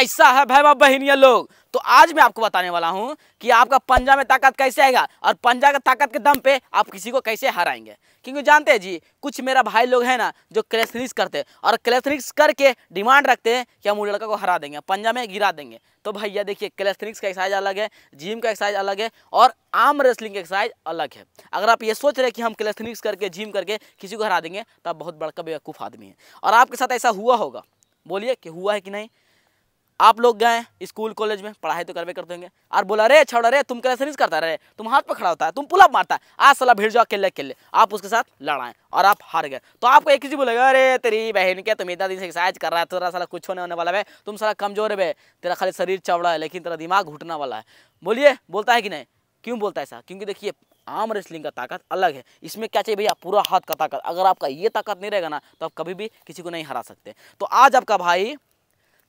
कैसा है भाई बहनिया लोग तो आज मैं आपको बताने वाला हूँ कि आपका पंजा में ताकत कैसे आएगा और पंजा का ताकत के दम पे आप किसी को कैसे हराएंगे क्योंकि जानते हैं जी कुछ मेरा भाई लोग हैं ना जो क्लेथनिक्स करते हैं और क्लेथनिक्स करके डिमांड रखते हैं कि हम वो लड़का को हरा देंगे पंजा में गिरा देंगे तो भैया देखिए क्लेथनिक्स का एक्सरसाइज अलग है जिम का एक्सरसाइज अलग है और आर्म रेसलिंग का एक्सरसाइज अलग है अगर आप ये सोच रहे कि हम क्लेथनिक्स करके जिम करके किसी को हरा देंगे तो आप बहुत बड़का बेवकूफ़ आदमी है और आपके साथ ऐसा हुआ होगा बोलिए कि हुआ है कि नहीं आप लोग गए स्कूल कॉलेज में पढ़ाई तो करवे करते होंगे और बोला रे छोड़ा रे तुम कैसे नहीं करता रे तुम हाथ पर खड़ा होता है तुम पुलअप मारता है आज सला भीड़ जाओ अकेले अकेले आप उसके साथ लड़ाएं और आप हार गए तो आपको एक चीज़ बोलेगा अरे तेरी बहन के तुम इतना दिन से एक्सरसाइज कर रहा है तेरा सला कुछ होने होने वाला है तुम सारा कमजोर है तेरा खाली शरीर चौड़ा है लेकिन तेरा दिमाग घुटना वाला है बोलिए बोलता है कि नहीं क्यों बोलता है ऐसा क्योंकि देखिए आम रेसलिंग का ताकत अलग है इसमें क्या चाहिए भैया पूरा हाथ का ताकत अगर आपका ये ताकत नहीं रहेगा ना तो आप कभी भी किसी को नहीं हरा सकते तो आज आपका भाई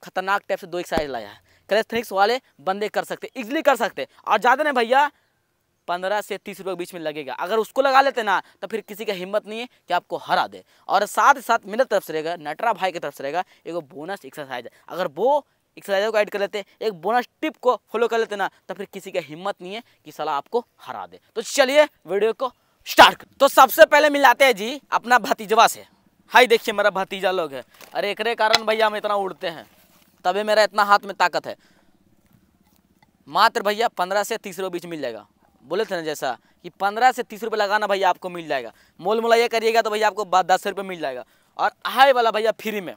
खतरनाक टाइप से दो एक्सरसाइज लाया है क्रेस्थेनिक्स वाले बंदे कर सकते इजिली कर सकते और ज़्यादा नहीं भैया पंद्रह से तीस रुपये के बीच में लगेगा अगर उसको लगा लेते ना तो फिर किसी का हिम्मत नहीं है कि आपको हरा दे और साथ ही साथ मेरे तरफ से रहेगा नटरा भाई की तरफ से रहेगा एगो बोनस एक्सरसाइज है अगर वो एक्सरसाइज को ऐड कर लेते एक बोनस टिप को फॉलो कर लेते ना तो फिर किसी का हिम्मत नहीं है कि सलाह आपको हरा दे तो चलिए वीडियो को स्टार्ट कर तो सबसे पहले मिलाते हैं जी अपना भतीजवा से हाई देखिए मेरा भतीजा लोग है अरे एक कारण भैया हम इतना उड़ते हैं तभी मेरा इतना हाथ में ताकत है मात्र भैया पंद्रह से तीस रुपये बीच मिल जाएगा बोले थे ना जैसा कि पंद्रह से तीस रुपये लगाना भैया आपको मिल जाएगा मोल मुलाइया करिएगा तो भैया आपको दस रुपये मिल जाएगा और आए वाला भैया फ्री में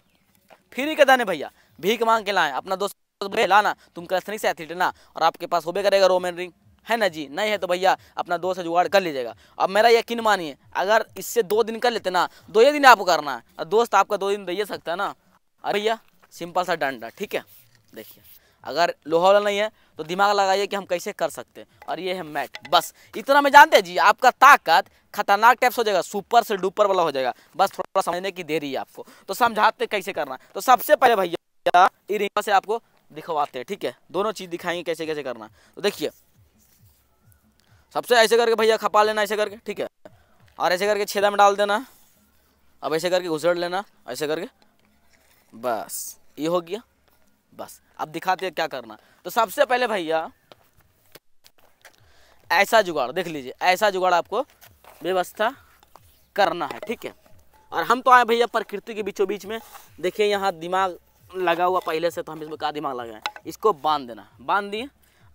फ्री का दाने भैया भीख मांग के लाएँ अपना दोस्त भैया लाना तुम कथनिक से एथलीट ना और आपके पास होबे करेगा रोमन रिंग है ना जी नहीं है तो भैया अपना दोस्त जुगाड़ कर लीजिएगा अब मेरा यकीन मानिए अगर इससे दो दिन कर लेते ना दो तो ही दिन आपको करना है दोस्त आपका दो दिन दे सकता है ना अरे भैया सिंपल सा डंडा ठीक है देखिए अगर लोहा वाला नहीं है तो दिमाग लगाइए कि हम कैसे कर सकते हैं और ये है मैट बस इतना मैं जानते हैं जी आपका ताकत खतरनाक टाइप्स हो जाएगा सुपर से डुपर वाला हो जाएगा बस थोड़ा समझने की देरी है आपको तो समझाते कैसे करना तो सबसे पहले भैया इरिंग से आपको दिखवाते हैं ठीक है दोनों चीज़ दिखाएंगे कैसे कैसे करना तो देखिए सबसे ऐसे करके भैया खपा लेना ऐसे करके ठीक है और ऐसे करके छेदा में डाल देना अब ऐसे करके घुसड़ लेना ऐसे करके बस ये हो गया बस अब दिखाते हैं क्या करना तो सबसे पहले भैया ऐसा जुगाड़ देख लीजिए ऐसा जुगाड़ आपको व्यवस्था करना है ठीक है और हम तो आए भैया प्रकृति के बीचों बीच में देखिए यहाँ दिमाग लगा हुआ पहले से तो हम इसमें क्या दिमाग लगाए इसको बांध देना बांध दिए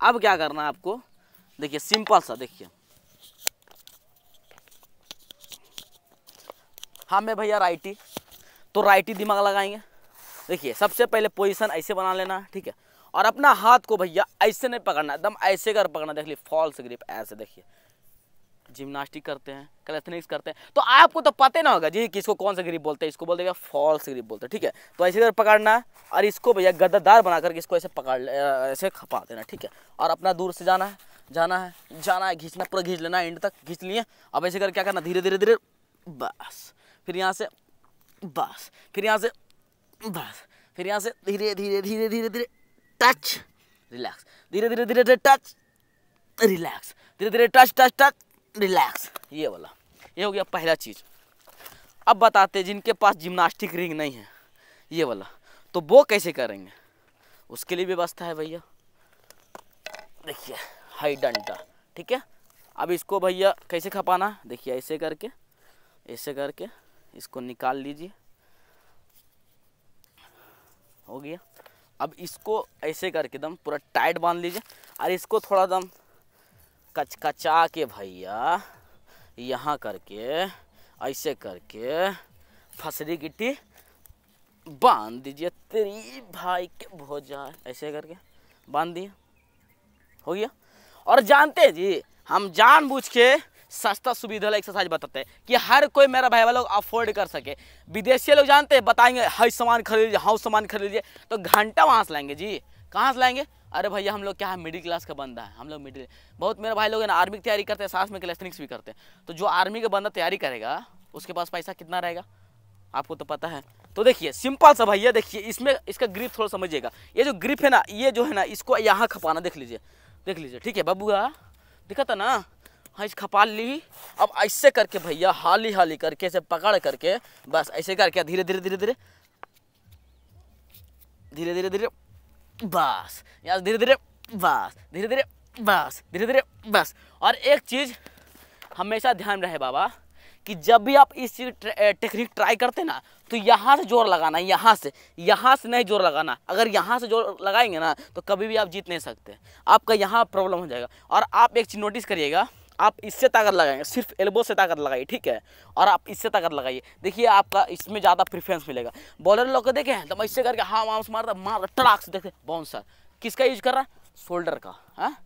अब क्या करना है आपको देखिए सिंपल सा देखिए हाँ मैं भैया राइटी तो राइटी दिमाग लगाएंगे देखिए सबसे पहले पोजीशन ऐसे बना लेना ठीक है और अपना हाथ को भैया ऐसे नहीं पकड़ना एकदम ऐसे कर पकड़ना देख ली फॉल्स ग्रिप ऐसे देखिए जिमनास्टिक करते हैं कलेथनिक्स करते हैं तो आपको तो पता ना होगा जी किसको कौन सा ग्रिप बोलते हैं इसको बोलते हैं फॉल्स ग्रिप बोलते हैं ठीक है तो ऐसे कर पकड़ना है और इसको भैया गद्दार बना करके इसको ऐसे पकड़ ऐसे खपा देना ठीक है और अपना दूर से जाना है जाना है जाना है घींचना पूरा घींच लेना एंड तक घींच लिए अब ऐसे कर क्या करना धीरे धीरे धीरे बस फिर यहाँ से बस फिर यहाँ से बस फिर यहाँ से धीरे धीरे धीरे धीरे धीरे टच रिलैक्स धीरे धीरे धीरे धीरे टच रिलैक्स धीरे धीरे टच टच टच रिलैक्स ये वाला ये हो गया पहला चीज़ अब बताते जिनके पास जिम्नास्टिक रिंग नहीं है ये वाला तो वो कैसे करेंगे उसके लिए व्यवस्था है भैया देखिए हाई डंडा ठीक है अब इसको भैया कैसे खपाना देखिए ऐसे करके ऐसे करके इसको निकाल लीजिए हो गया अब इसको ऐसे करके दम पूरा टाइट बांध लीजिए और इसको थोड़ा दम कचकचा के भैया यहाँ करके ऐसे करके फसरी गिट्टी बांध दीजिए तेरी भाई के भोजा ऐसे करके बांध दिए हो गया और जानते हैं जी हम जानबूझ के सस्ता सुविधा वाला एक्सरसाइज बताते हैं कि हर कोई मेरा भाई वाला अफोर्ड कर सके विदेशी लोग जानते हैं बताएंगे हाई सामान खरीद लीजिए हाउ सामान खरीद लीजिए तो घंटा वहाँ से लाएंगे जी कहाँ से लाएंगे अरे भैया हम लोग क्या है मिडिल क्लास का बंदा है हम लोग मिडिल बहुत मेरे भाई लोग ना आर्मी की तैयारी करते हैं साथ में क्लेक्निक्स भी करते हैं तो जो आर्मी का बंदा तैयारी करेगा उसके पास पैसा कितना रहेगा आपको तो पता है तो देखिए सिंपल सा भैया देखिए इसमें इसका ग्रिप थोड़ा समझिएगा ये जो ग्रिप है ना ये जो है ना इसको यहाँ खपाना देख लीजिए देख लीजिए ठीक है बबुआ दिखा था तो ना हंस खपाल ली अब ऐसे करके भैया हाली हाली करके ऐसे पकड़ करके बस ऐसे करके धीरे धीरे धीरे धीरे धीरे धीरे धीरे बस यार धीरे धीरे बस धीरे धीरे बस धीरे धीरे बस और एक चीज़ हमेशा ध्यान रहे बाबा कि जब भी आप इस टेक्निक ट्राई करते ना तो यहाँ से जोर लगाना यहाँ से यहाँ से नहीं जोर लगाना अगर यहाँ से जोर लगाएंगे ना तो कभी भी आप जीत नहीं सकते आपका यहाँ प्रॉब्लम हो जाएगा और आप एक चीज़ नोटिस करिएगा आप इससे ताकत लगाएंगे सिर्फ एल्बो से ताकत लगाइए ठीक है और आप इससे ताकत लगाइए देखिए आपका इसमें ज़्यादा प्रेफरेंस मिलेगा बॉलर लोग को देखें तो मैं इससे करके हाँ से मारता मार ट्राक से देखते बाउंसर किसका यूज कर रहा है शोल्डर का है हाँ?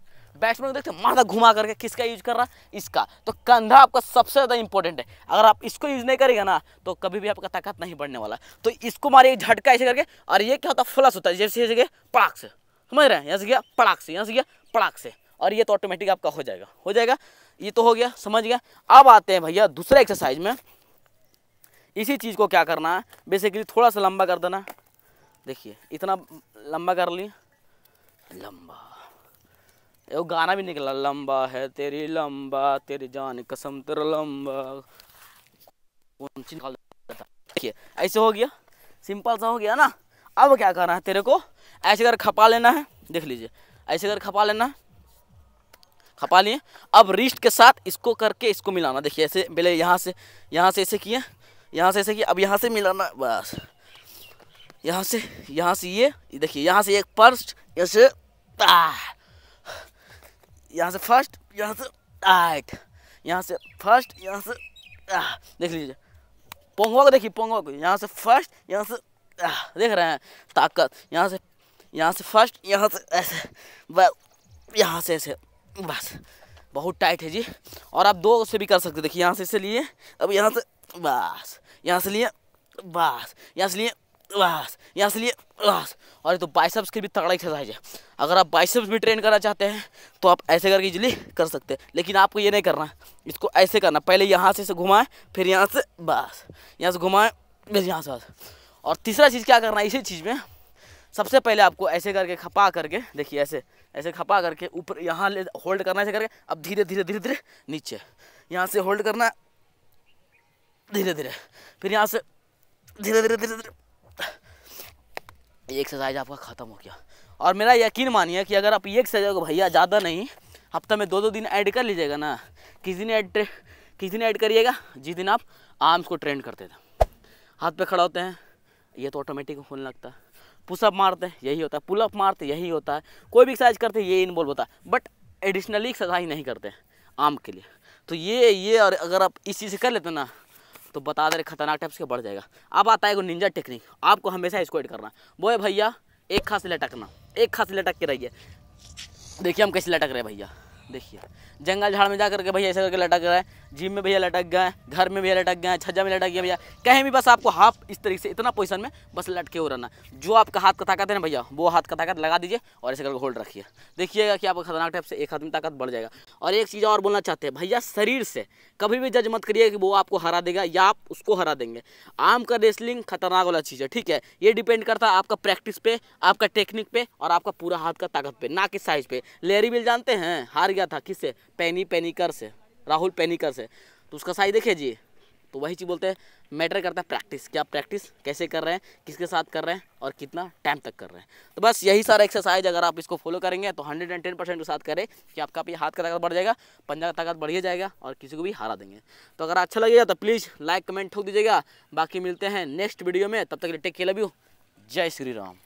बैट्समैन को देखते मारता घुमा करके किसका यूज कर रहा है इसका तो कंधा आपका सबसे ज़्यादा इंपॉर्टेंट है अगर आप इसको यूज नहीं करेगा ना तो कभी भी आपका ताकत नहीं बढ़ने वाला तो इसको मारिए झटका ऐसे करके और ये क्या होता है फ्लस होता है जैसे जैसे पड़ाक से समझ रहे हैं यहाँ से गया पड़ाक से यहाँ से गया पड़ाक से और ये तो ऑटोमेटिक आपका हो जाएगा हो जाएगा ये तो हो गया समझ गया अब आते हैं भैया दूसरे एक्सरसाइज में इसी चीज़ को क्या करना है बेसिकली थोड़ा सा लंबा कर देना देखिए इतना लंबा कर ली लंबा ये गाना भी निकला लंबा है तेरी लंबा तेरी जान कसम तेरा लंबा देखिए ऐसे हो गया सिंपल सा हो गया ना अब क्या करना है तेरे को ऐसे कर खपा लेना है देख लीजिए ऐसे कर खपा लेना है खपा लिए अब रिस्ट के साथ इसको करके इसको मिलाना देखिए ऐसे पहले यहाँ से यहाँ से ऐसे किए यहाँ से ऐसे किए अब यहाँ से मिलाना बस यहाँ से यहाँ से ये यह, देखिए यहाँ से एक फर्स्ट से यहाँ से फर्स्ट यहाँ से आठ यहाँ से फर्स्ट यहाँ से देख लीजिए पोंगवा को देखिए पोंगवा को यहाँ से फर्स्ट यहाँ से देख रहे हैं ताकत यहाँ से यहाँ से फर्स्ट यहाँ से ऐसे बस यहाँ से ऐसे बस बहुत टाइट है जी और आप दो से भी कर सकते देखिए यहाँ से इसे लिए अब यहाँ से बस यहाँ से लिए बस यहाँ से लिए बस यहाँ से लिए बस और तो बाइसअप्स की भी तगड़ा एक्सरसाइज है अगर आप बाइसअप्स भी ट्रेन करना चाहते हैं तो आप ऐसे करके इजिली कर सकते हैं लेकिन आपको ये नहीं करना इसको ऐसे करना पहले यहाँ से इसे घुमाएं फिर यहाँ से बस यहाँ से घुमाएं फिर यहाँ से बस और तीसरा चीज़ क्या करना है इसी चीज़ में सबसे पहले आपको ऐसे करके खपा करके देखिए ऐसे ऐसे खपा करके ऊपर यहाँ ले होल्ड करना ऐसे करके अब धीरे धीरे धीरे धीरे नीचे यहाँ से होल्ड करना धीरे धीरे फिर यहाँ से धीरे धीरे धीरे धीरे ये एक्सरसाइज आपका ख़त्म हो गया और मेरा यकीन मानिए कि अगर आप एक सजा को भैया ज़्यादा नहीं हफ्ते में दो दो दिन ऐड कर लीजिएगा ना किस दिन ऐड किस दिन ऐड करिएगा जिस दिन आप आर्म्स को ट्रेंड करते थे हाथ पे खड़ा होते हैं ये तो ऑटोमेटिक होने लगता है पुशअप मारते हैं यही होता है पुलअप मारते यही होता है कोई भी एक्सरसाइज करते ये इन्वॉल्व होता है बट एडिशनली एक्सरसाइज नहीं करते आम के लिए तो ये ये और अगर आप इस चीज़ से कर लेते ना तो बता दे रहे खतरनाक टाइप से बढ़ जाएगा अब आता है निंजा टेक्निक आपको हमेशा इसको एड करना वो है भैया एक खास लटकना एक खास लटक के रहिए देखिए हम कैसे लटक रहे हैं भैया देखिए जंगल झाड़ में जा करके भैया ऐसे करके लटक रहा है जिम में भैया लटक गए घर में भैया लटक गए छज्जा में लटक गया भैया कहीं भी बस आपको हाफ इस तरीके से इतना पोजिशन में बस लटके हो रहना जो आपका हाथ का ताकत है ना भैया वो हाथ का ताकत लगा दीजिए और ऐसे करके होल्ड रखिए देखिएगा कि आपका खतरनाक टाइप से एक हाथ में ताकत बढ़ जाएगा और एक चीज़ और बोलना चाहते हैं भैया शरीर से कभी भी जज मत करिए कि वो आपको हरा देगा या आप उसको हरा देंगे आर्म का रेसलिंग खतरनाक वाला चीज़ है ठीक है ये डिपेंड करता है आपका प्रैक्टिस पे आपका टेक्निक पे और आपका पूरा हाथ का ताकत पे ना कि साइज पे लेरी बिल जानते हैं हार गया था किससे पैनी पैनी कर से राहुल पेनिकर से तो उसका साइज देखिए जी तो वही चीज़ बोलते हैं मैटर करता है प्रैक्टिस क्या प्रैक्टिस कैसे कर रहे हैं किसके साथ कर रहे हैं और कितना टाइम तक कर रहे हैं तो बस यही सारा एक्सरसाइज अगर आप इसको फॉलो करेंगे तो हंड्रेड एंड टेन परसेंट के साथ करें कि आपका भी हाथ का ताकत बढ़ जाएगा पंजा का ताकत बढ़िया जाएगा और किसी को भी हरा देंगे तो अगर अच्छा लगेगा तो प्लीज़ लाइक कमेंट ठोक दीजिएगा बाकी मिलते हैं नेक्स्ट वीडियो में तब तक रिटेक टेक के लव यू जय श्री राम